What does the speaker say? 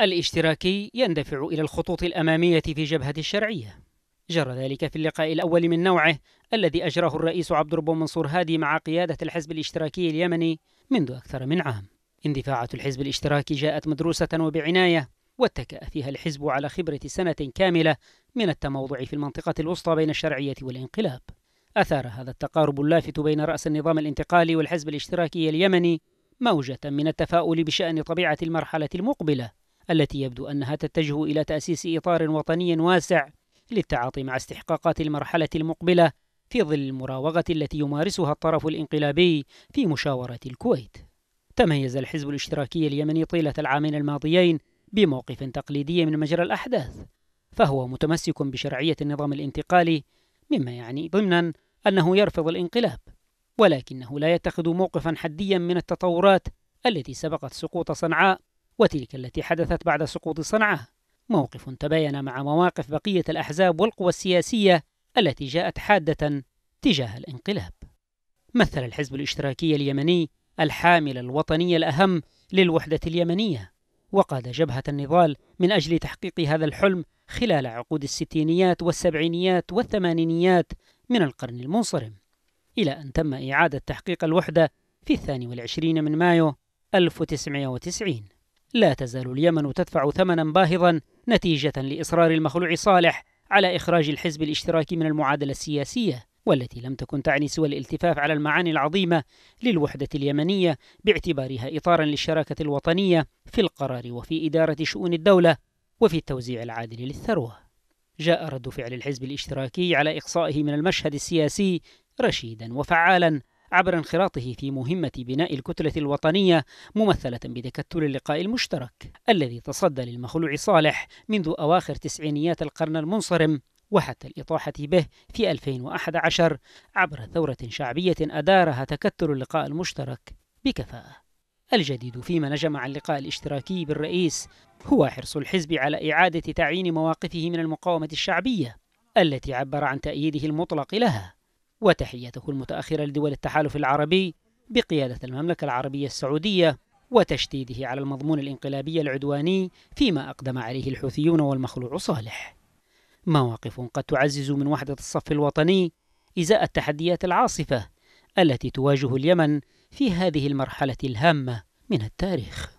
الاشتراكي يندفع إلى الخطوط الأمامية في جبهة الشرعية جرى ذلك في اللقاء الأول من نوعه الذي أجراه الرئيس عبد الرب منصور هادي مع قيادة الحزب الاشتراكي اليمني منذ أكثر من عام اندفاعة الحزب الاشتراكي جاءت مدروسة وبعناية واتكأ فيها الحزب على خبرة سنة كاملة من التموضع في المنطقة الوسطى بين الشرعية والانقلاب أثار هذا التقارب اللافت بين رأس النظام الانتقالي والحزب الاشتراكي اليمني موجة من التفاؤل بشأن طبيعة المرحلة المقبلة التي يبدو أنها تتجه إلى تأسيس إطار وطني واسع للتعاطي مع استحقاقات المرحلة المقبلة في ظل المراوغة التي يمارسها الطرف الانقلابي في مشاورة الكويت. تميز الحزب الاشتراكي اليمني طيلة العامين الماضيين بموقف تقليدي من مجرى الأحداث، فهو متمسك بشرعية النظام الانتقالي، مما يعني ضمناً أنه يرفض الانقلاب، ولكنه لا يتخذ موقفاً حدياً من التطورات التي سبقت سقوط صنعاء وتلك التي حدثت بعد سقوط صنعاء موقف تباين مع مواقف بقية الأحزاب والقوى السياسية التي جاءت حادة تجاه الانقلاب مثل الحزب الاشتراكي اليمني الحامل الوطني الأهم للوحدة اليمنية وقاد جبهة النضال من أجل تحقيق هذا الحلم خلال عقود الستينيات والسبعينيات والثمانينيات من القرن المنصرم إلى أن تم إعادة تحقيق الوحدة في الثاني والعشرين من مايو 1990 لا تزال اليمن تدفع ثمنا باهظا نتيجة لإصرار المخلوع صالح على إخراج الحزب الاشتراكي من المعادلة السياسية والتي لم تكن تعني سوى الالتفاف على المعاني العظيمة للوحدة اليمنية باعتبارها إطارا للشراكة الوطنية في القرار وفي إدارة شؤون الدولة وفي التوزيع العادل للثروة. جاء رد فعل الحزب الاشتراكي على إقصائه من المشهد السياسي رشيدا وفعالا عبر انخراطه في مهمة بناء الكتلة الوطنية ممثلة بتكتل اللقاء المشترك الذي تصدى للمخلوع صالح منذ أواخر تسعينيات القرن المنصرم وحتى الإطاحة به في 2011 عبر ثورة شعبية أدارها تكتل اللقاء المشترك بكفاءة الجديد فيما نجم عن اللقاء الاشتراكي بالرئيس هو حرص الحزب على إعادة تعيين مواقفه من المقاومة الشعبية التي عبر عن تأييده المطلق لها وتحيته المتأخرة لدول التحالف العربي بقيادة المملكة العربية السعودية وتشديده على المضمون الانقلابي العدواني فيما أقدم عليه الحوثيون والمخلوع صالح. مواقف قد تعزز من وحدة الصف الوطني إزاء التحديات العاصفة التي تواجه اليمن في هذه المرحلة الهامة من التاريخ.